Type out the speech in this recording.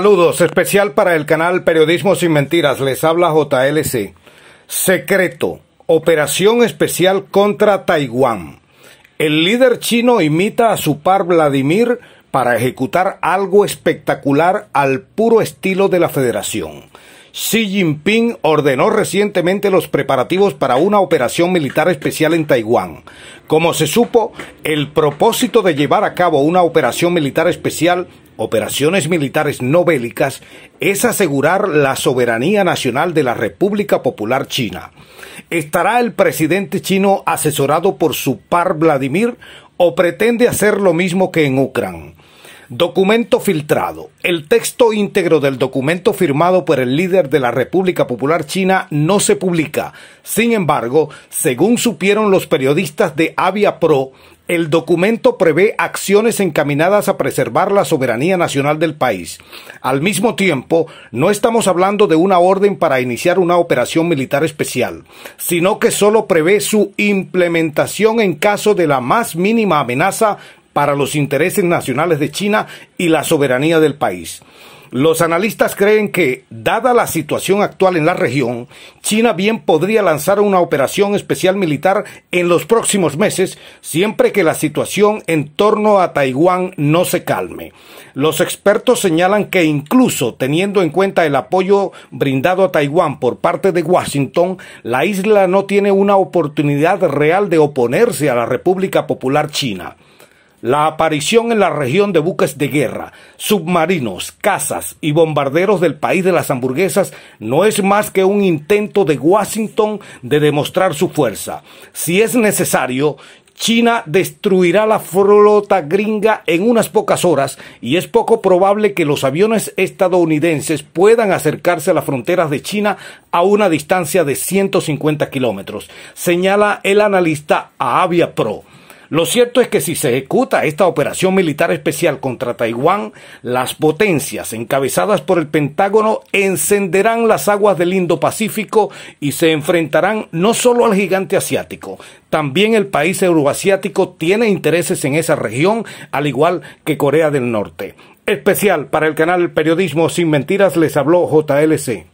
Saludos, especial para el canal Periodismo Sin Mentiras. Les habla JLC. Secreto. Operación especial contra Taiwán. El líder chino imita a su par Vladimir para ejecutar algo espectacular al puro estilo de la federación. Xi Jinping ordenó recientemente los preparativos para una operación militar especial en Taiwán. Como se supo, el propósito de llevar a cabo una operación militar especial, operaciones militares no bélicas, es asegurar la soberanía nacional de la República Popular China. ¿Estará el presidente chino asesorado por su par Vladimir o pretende hacer lo mismo que en Ucrania? Documento filtrado. El texto íntegro del documento firmado por el líder de la República Popular China no se publica. Sin embargo, según supieron los periodistas de Avia Pro, el documento prevé acciones encaminadas a preservar la soberanía nacional del país. Al mismo tiempo, no estamos hablando de una orden para iniciar una operación militar especial, sino que solo prevé su implementación en caso de la más mínima amenaza para los intereses nacionales de China y la soberanía del país. Los analistas creen que, dada la situación actual en la región, China bien podría lanzar una operación especial militar en los próximos meses, siempre que la situación en torno a Taiwán no se calme. Los expertos señalan que incluso teniendo en cuenta el apoyo brindado a Taiwán por parte de Washington, la isla no tiene una oportunidad real de oponerse a la República Popular China. La aparición en la región de buques de guerra, submarinos, cazas y bombarderos del país de las hamburguesas no es más que un intento de Washington de demostrar su fuerza. Si es necesario, China destruirá la flota gringa en unas pocas horas y es poco probable que los aviones estadounidenses puedan acercarse a las fronteras de China a una distancia de 150 kilómetros, señala el analista Avia Pro. Lo cierto es que si se ejecuta esta operación militar especial contra Taiwán, las potencias encabezadas por el Pentágono encenderán las aguas del Indo-Pacífico y se enfrentarán no solo al gigante asiático, también el país euroasiático tiene intereses en esa región, al igual que Corea del Norte. Especial para el canal Periodismo sin Mentiras les habló JLC.